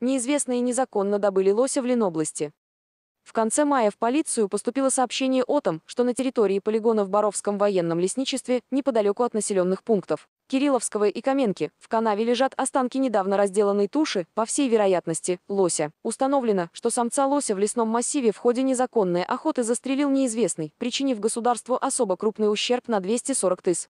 неизвестные незаконно добыли лося в Ленобласти. В конце мая в полицию поступило сообщение о том, что на территории полигона в Боровском военном лесничестве, неподалеку от населенных пунктов, Кирилловского и Каменки, в канаве лежат останки недавно разделанной туши, по всей вероятности, лося. Установлено, что самца лося в лесном массиве в ходе незаконной охоты застрелил неизвестный, причинив государству особо крупный ущерб на 240 тыс.